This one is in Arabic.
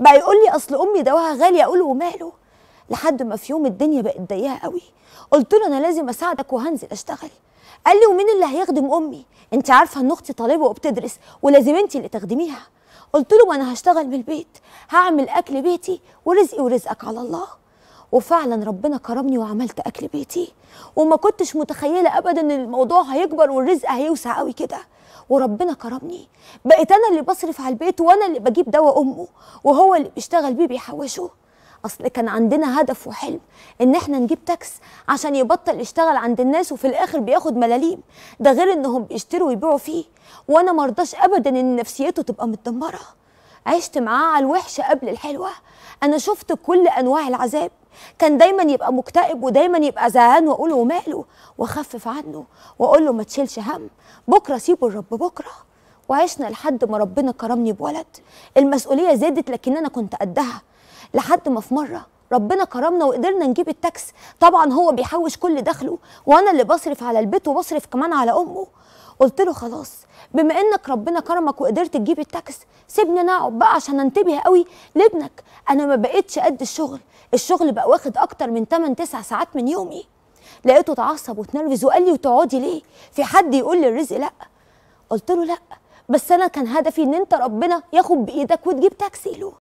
بقى يقول لي اصل امي دواها غالي اقول وماله لحد ما في يوم الدنيا بقت ضيقه قوي قلت له انا لازم اساعدك وهنزل اشتغل قال لي ومين اللي هيخدم امي انت عارفه ان اختي طالبه وبتدرس ولازم انت اللي تخدميها قلت له ما انا هشتغل من البيت هعمل اكل بيتي ورزقي ورزقك على الله وفعلا ربنا كرمني وعملت اكل بيتي وما كنتش متخيله ابدا ان الموضوع هيكبر والرزق هيوسع قوي كده وربنا كرمني بقيت انا اللي بصرف على البيت وانا اللي بجيب دواء امه وهو اللي بيشتغل بيه بيحوشه اصل كان عندنا هدف وحلم ان احنا نجيب تاكس عشان يبطل يشتغل عند الناس وفي الاخر بياخد ملاليم ده غير انهم بيشتروا ويبيعوا فيه وانا مرضاش ابدا ان نفسيته تبقى متدمره عشت معاه على الوحش قبل الحلوه انا شفت كل انواع العذاب كان دايما يبقى مكتئب ودايما يبقى زهقان واقول وماله ماله واخفف عنه واقول له ما تشيلش هم بكره سيبه الرب بكره وعشنا لحد ما ربنا كرمني بولد المسؤوليه زادت لكن انا كنت قدها لحد ما في مره ربنا كرمنا وقدرنا نجيب التاكس طبعا هو بيحوش كل دخله وانا اللي بصرف على البيت وبصرف كمان على امه قلت له خلاص بما انك ربنا كرمك وقدرت تجيب التاكس سيبني انا اقعد بقى عشان انتبه قوي لابنك انا ما بقتش قد الشغل الشغل بقى واخد اكتر من 8 9 ساعات من يومي لقيته اتعصب واتنرفز وقال لي وتقعدي ليه في حد يقول لي الرزق لا قلت له لا بس انا كان هدفي ان انت ربنا ياخد بايدك وتجيب تاكسي له